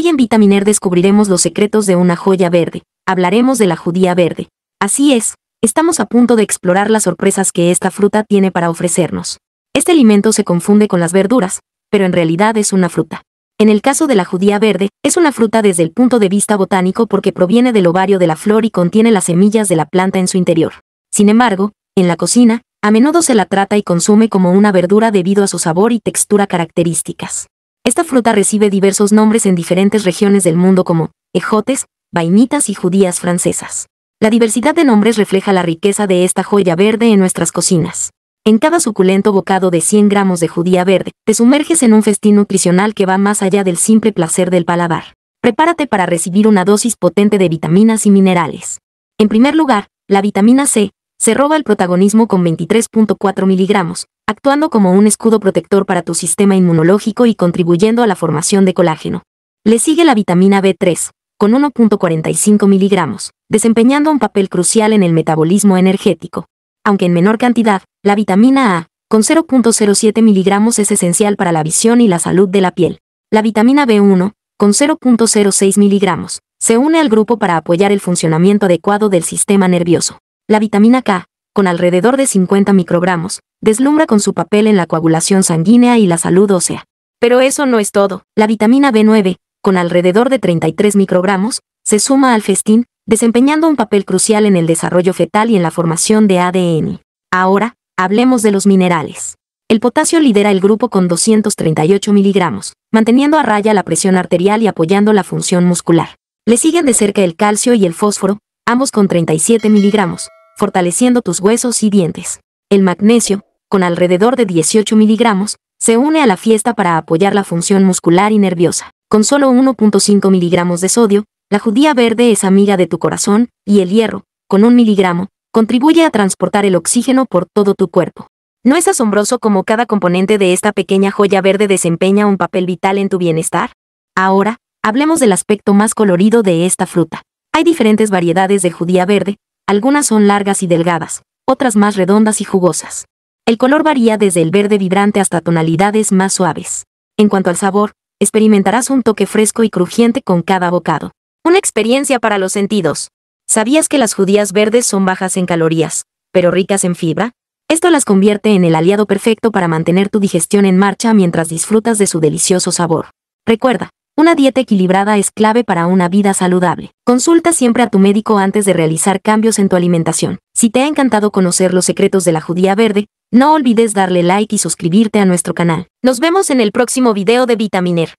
Hoy en Vitaminer descubriremos los secretos de una joya verde. Hablaremos de la judía verde. Así es, estamos a punto de explorar las sorpresas que esta fruta tiene para ofrecernos. Este alimento se confunde con las verduras, pero en realidad es una fruta. En el caso de la judía verde, es una fruta desde el punto de vista botánico porque proviene del ovario de la flor y contiene las semillas de la planta en su interior. Sin embargo, en la cocina, a menudo se la trata y consume como una verdura debido a su sabor y textura características. Esta fruta recibe diversos nombres en diferentes regiones del mundo como ejotes, vainitas y judías francesas. La diversidad de nombres refleja la riqueza de esta joya verde en nuestras cocinas. En cada suculento bocado de 100 gramos de judía verde, te sumerges en un festín nutricional que va más allá del simple placer del paladar. Prepárate para recibir una dosis potente de vitaminas y minerales. En primer lugar, la vitamina C se roba el protagonismo con 23.4 miligramos, actuando como un escudo protector para tu sistema inmunológico y contribuyendo a la formación de colágeno. Le sigue la vitamina B3, con 1.45 miligramos, desempeñando un papel crucial en el metabolismo energético. Aunque en menor cantidad, la vitamina A, con 0.07 miligramos es esencial para la visión y la salud de la piel. La vitamina B1, con 0.06 miligramos, se une al grupo para apoyar el funcionamiento adecuado del sistema nervioso. La vitamina K, con alrededor de 50 microgramos, deslumbra con su papel en la coagulación sanguínea y la salud ósea. Pero eso no es todo. La vitamina B9, con alrededor de 33 microgramos, se suma al festín, desempeñando un papel crucial en el desarrollo fetal y en la formación de ADN. Ahora, hablemos de los minerales. El potasio lidera el grupo con 238 miligramos, manteniendo a raya la presión arterial y apoyando la función muscular. Le siguen de cerca el calcio y el fósforo, ambos con 37 miligramos, fortaleciendo tus huesos y dientes. El magnesio, con alrededor de 18 miligramos, se une a la fiesta para apoyar la función muscular y nerviosa. Con solo 1.5 miligramos de sodio, la judía verde es amiga de tu corazón, y el hierro, con un miligramo, contribuye a transportar el oxígeno por todo tu cuerpo. ¿No es asombroso cómo cada componente de esta pequeña joya verde desempeña un papel vital en tu bienestar? Ahora, hablemos del aspecto más colorido de esta fruta. Hay diferentes variedades de judía verde, algunas son largas y delgadas, otras más redondas y jugosas. El color varía desde el verde vibrante hasta tonalidades más suaves. En cuanto al sabor, experimentarás un toque fresco y crujiente con cada bocado. Una experiencia para los sentidos. ¿Sabías que las judías verdes son bajas en calorías, pero ricas en fibra? Esto las convierte en el aliado perfecto para mantener tu digestión en marcha mientras disfrutas de su delicioso sabor. Recuerda, una dieta equilibrada es clave para una vida saludable. Consulta siempre a tu médico antes de realizar cambios en tu alimentación. Si te ha encantado conocer los secretos de la judía verde, no olvides darle like y suscribirte a nuestro canal. Nos vemos en el próximo video de Vitaminer.